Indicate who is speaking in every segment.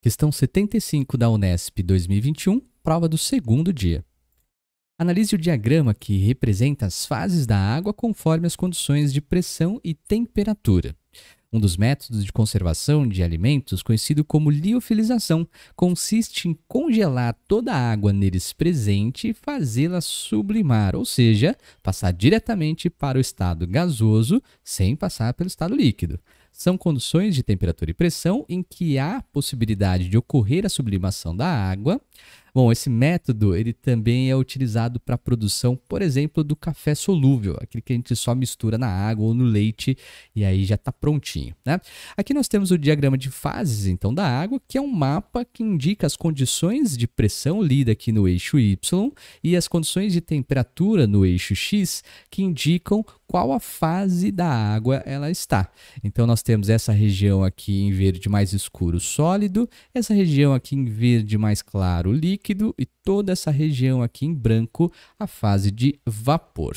Speaker 1: Questão 75 da Unesp 2021, prova do segundo dia. Analise o diagrama que representa as fases da água conforme as condições de pressão e temperatura. Um dos métodos de conservação de alimentos, conhecido como liofilização, consiste em congelar toda a água neles presente e fazê-la sublimar, ou seja, passar diretamente para o estado gasoso sem passar pelo estado líquido. São condições de temperatura e pressão em que há possibilidade de ocorrer a sublimação da água Bom, esse método ele também é utilizado para a produção, por exemplo, do café solúvel, aquele que a gente só mistura na água ou no leite e aí já está prontinho. Né? Aqui nós temos o diagrama de fases então da água, que é um mapa que indica as condições de pressão lida aqui no eixo Y e as condições de temperatura no eixo X, que indicam qual a fase da água ela está. Então nós temos essa região aqui em verde mais escuro sólido, essa região aqui em verde mais claro o líquido e toda essa região aqui em branco, a fase de vapor.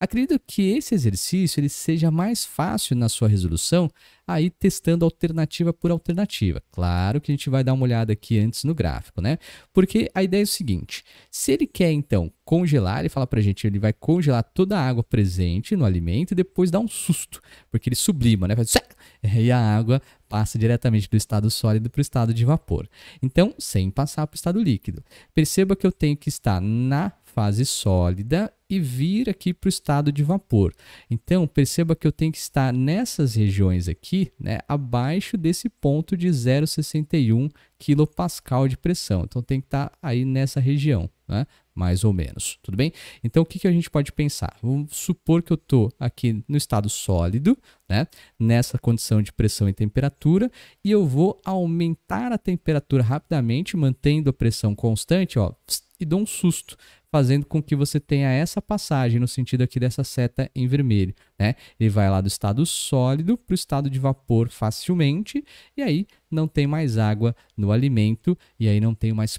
Speaker 1: Acredito que esse exercício ele seja mais fácil na sua resolução, aí testando alternativa por alternativa. Claro que a gente vai dar uma olhada aqui antes no gráfico, né? Porque a ideia é o seguinte: se ele quer então congelar, ele fala para a gente, ele vai congelar toda a água presente no alimento e depois dá um susto, porque ele sublima, né? Faz, e a água passa diretamente do estado sólido para o estado de vapor. Então, sem passar para o estado líquido. Perceba que eu tenho que estar na fase sólida e vir aqui para o estado de vapor. Então, perceba que eu tenho que estar nessas regiões aqui, né, abaixo desse ponto de 0,61 kPa de pressão. Então, tem que estar aí nessa região, né, mais ou menos, tudo bem? Então, o que, que a gente pode pensar? Vamos supor que eu estou aqui no estado sólido, né, nessa condição de pressão e temperatura, e eu vou aumentar a temperatura rapidamente, mantendo a pressão constante, ó, e dou um susto fazendo com que você tenha essa passagem no sentido aqui dessa seta em vermelho, né? Ele vai lá do estado sólido para o estado de vapor facilmente e aí não tem mais água no alimento e aí não tem mais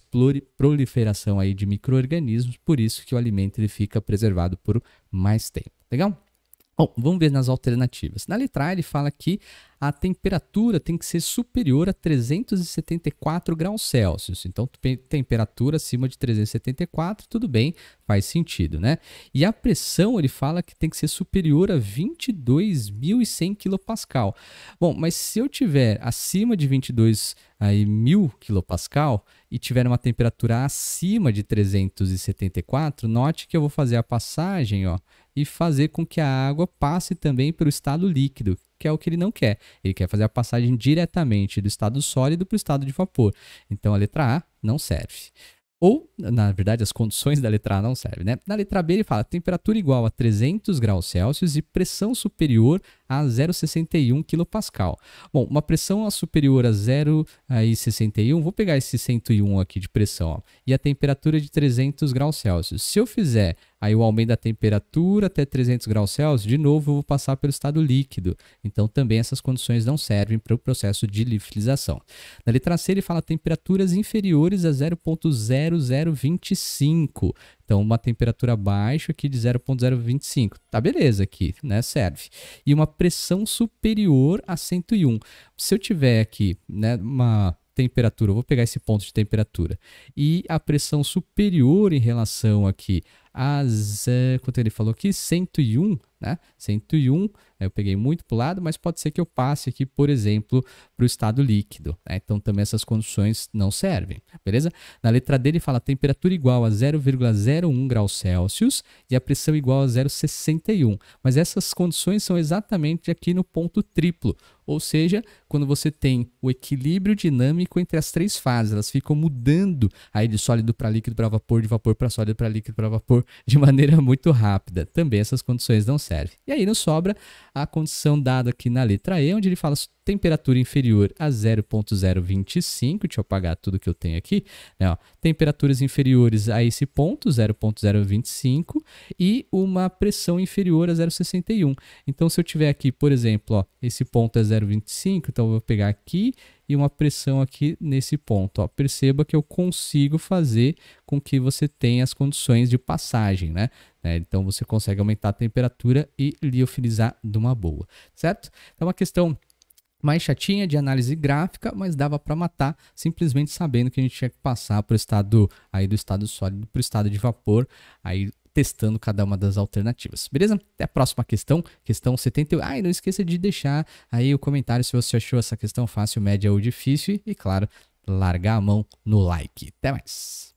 Speaker 1: proliferação aí de microorganismos, por isso que o alimento ele fica preservado por mais tempo. Tá legal? Bom, vamos ver nas alternativas. Na letra A, ele fala que a temperatura tem que ser superior a 374 graus Celsius. Então, temperatura acima de 374, tudo bem, faz sentido, né? E a pressão, ele fala que tem que ser superior a 22.100 kPa. Bom, mas se eu tiver acima de 22.000 kPa mil e tiver uma temperatura acima de 374, note que eu vou fazer a passagem, ó, e fazer com que a água passe também pelo estado líquido, que é o que ele não quer. Ele quer fazer a passagem diretamente do estado sólido para o estado de vapor. Então a letra A não serve. Ou, na verdade, as condições da letra A não servem, né? Na letra B ele fala temperatura igual a 300 graus Celsius e pressão superior a 0,61 kPa. Bom, uma pressão superior a 0,61, vou pegar esse 101 aqui de pressão, ó, e a temperatura de 300 graus Celsius. Se eu fizer aí o aumento da temperatura até 300 graus Celsius, de novo eu vou passar pelo estado líquido. Então também essas condições não servem para o processo de liofilização. Na letra C ele fala temperaturas inferiores a 0.0025. Então, uma temperatura baixa aqui de 0,025. Tá beleza aqui, né? Serve. E uma pressão superior a 101. Se eu tiver aqui, né, uma temperatura, eu vou pegar esse ponto de temperatura, e a pressão superior em relação aqui as, é, quanto ele falou aqui, 101, né? 101, né? eu peguei muito para o lado, mas pode ser que eu passe aqui, por exemplo, para o estado líquido. Né? Então também essas condições não servem, beleza? Na letra D ele fala temperatura igual a 0,01 graus Celsius e a pressão igual a 0,61. Mas essas condições são exatamente aqui no ponto triplo, ou seja, quando você tem o equilíbrio dinâmico entre as três fases, elas ficam mudando aí de sólido para líquido para vapor, de vapor para sólido para líquido para vapor, de maneira muito rápida. Também essas condições não servem. E aí nos sobra a condição dada aqui na letra E, onde ele fala temperatura inferior a 0.025, deixa eu apagar tudo que eu tenho aqui, né, ó, temperaturas inferiores a esse ponto, 0.025, e uma pressão inferior a 0.61. Então, se eu tiver aqui, por exemplo, ó, esse ponto é 0.25, então eu vou pegar aqui e uma pressão aqui nesse ponto. Ó. Perceba que eu consigo fazer com que você tenha as condições de passagem, né? né? Então, você consegue aumentar a temperatura e liofilizar de uma boa, certo? Então, é uma questão mais chatinha de análise gráfica, mas dava para matar simplesmente sabendo que a gente tinha que passar para o estado aí do estado sólido para o estado de vapor, aí testando cada uma das alternativas. Beleza? Até a próxima questão, questão 70. Ah, e não esqueça de deixar aí o comentário se você achou essa questão fácil, média ou difícil e claro, largar a mão no like. Até mais.